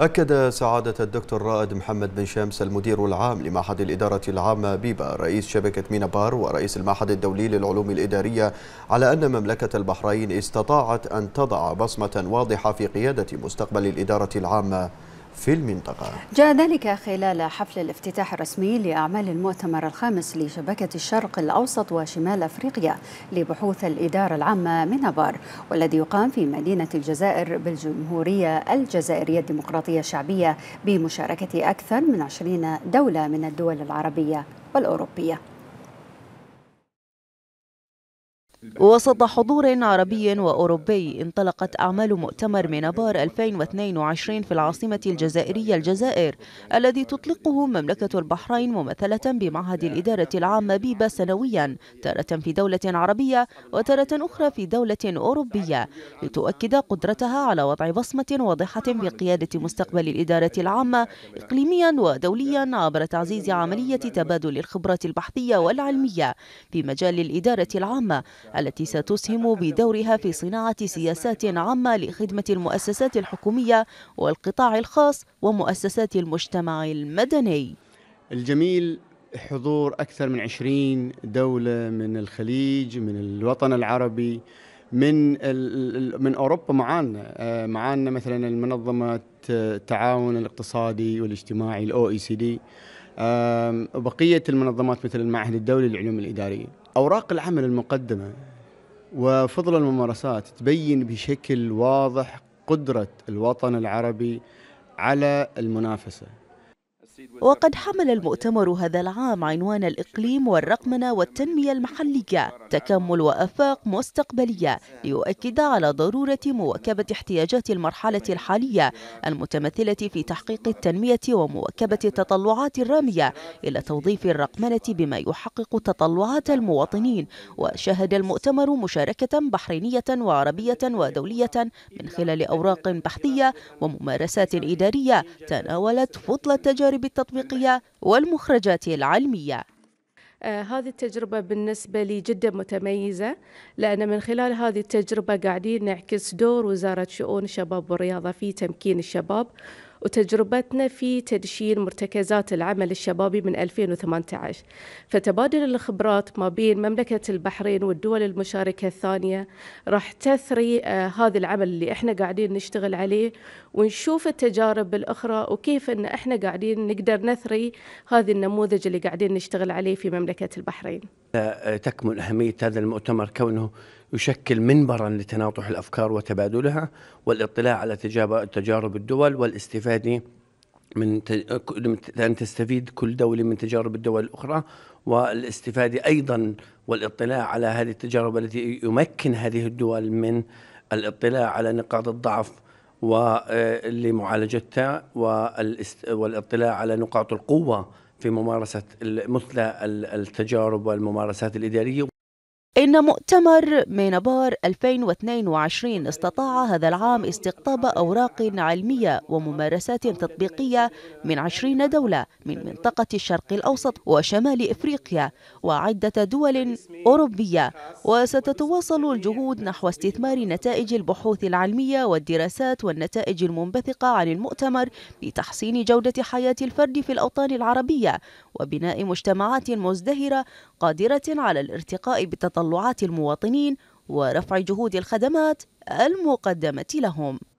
أكد سعادة الدكتور رائد محمد بن شمس المدير العام لمعهد الإدارة العامة بيبا رئيس شبكة مينابار ورئيس المعهد الدولي للعلوم الإدارية على أن مملكة البحرين استطاعت أن تضع بصمة واضحة في قيادة مستقبل الإدارة العامة في المنطقة جاء ذلك خلال حفل الافتتاح الرسمي لأعمال المؤتمر الخامس لشبكة الشرق الأوسط وشمال أفريقيا لبحوث الإدارة العامة من أبار والذي يقام في مدينة الجزائر بالجمهورية الجزائرية الديمقراطية الشعبية بمشاركة أكثر من 20 دولة من الدول العربية والأوروبية وسط حضور عربي وأوروبي انطلقت أعمال مؤتمر مينابار 2022 في العاصمة الجزائرية الجزائر الذي تطلقه مملكة البحرين ممثلة بمعهد الإدارة العامة بيبا سنويا تارة في دولة عربية وتارة أخرى في دولة أوروبية لتؤكد قدرتها على وضع بصمة واضحة بقيادة مستقبل الإدارة العامة إقليميا ودوليا عبر تعزيز عملية تبادل الخبرات البحثية والعلمية في مجال الإدارة العامة التي ستسهم بدورها في صناعة سياسات عامة لخدمة المؤسسات الحكومية والقطاع الخاص ومؤسسات المجتمع المدني الجميل حضور أكثر من 20 دولة من الخليج من الوطن العربي من من اوروبا معانا آه، معانا مثلا المنظمه آه، التعاون الاقتصادي والاجتماعي الاو اي سي دي وبقيه المنظمات مثل المعهد الدولي للعلوم الاداريه أوراق العمل المقدمة وفضل الممارسات تبين بشكل واضح قدرة الوطن العربي على المنافسة وقد حمل المؤتمر هذا العام عنوان الإقليم والرقمنة والتنمية المحلية تكمل وأفاق مستقبلية ليؤكد على ضرورة مواكبة احتياجات المرحلة الحالية المتمثلة في تحقيق التنمية ومواكبة التطلعات الرامية إلى توظيف الرقمنة بما يحقق تطلعات المواطنين وشهد المؤتمر مشاركة بحرينية وعربية ودولية من خلال أوراق بحثية وممارسات إدارية تناولت فضل التجارب التطبيقية والمخرجات العلمية آه هذه التجربة بالنسبة لي جدا متميزة لأن من خلال هذه التجربة قاعدين نعكس دور وزارة شؤون الشباب والرياضة في تمكين الشباب وتجربتنا في تدشين مرتكزات العمل الشبابي من 2018 فتبادل الخبرات ما بين مملكة البحرين والدول المشاركة الثانية راح تثري آه هذا العمل اللي احنا قاعدين نشتغل عليه ونشوف التجارب الأخرى وكيف ان احنا قاعدين نقدر نثري هذا النموذج اللي قاعدين نشتغل عليه في مملكة البحرين آه، تكمن أهمية هذا المؤتمر كونه يشكل منبرا لتناطح الافكار وتبادلها والاطلاع على تجارب الدول والاستفاده من أن تستفيد كل دولة من تجارب الدول الأخرى والاستفادة أيضا والاطلاع على هذه التجارب التي يمكن هذه الدول من الاطلاع على نقاط الضعف ولمعالجتها آه، والاطلاع على نقاط القوة في ممارسة مثل التجارب والممارسات الإدارية إن مؤتمر مينابار 2022 استطاع هذا العام استقطاب أوراق علمية وممارسات تطبيقية من 20 دولة من منطقة الشرق الأوسط وشمال إفريقيا وعدة دول أوروبية وستتواصل الجهود نحو استثمار نتائج البحوث العلمية والدراسات والنتائج المنبثقة عن المؤتمر لتحسين جودة حياة الفرد في الأوطان العربية وبناء مجتمعات مزدهرة قادرة على الارتقاء بتطلعات تطلعات المواطنين ورفع جهود الخدمات المقدمة لهم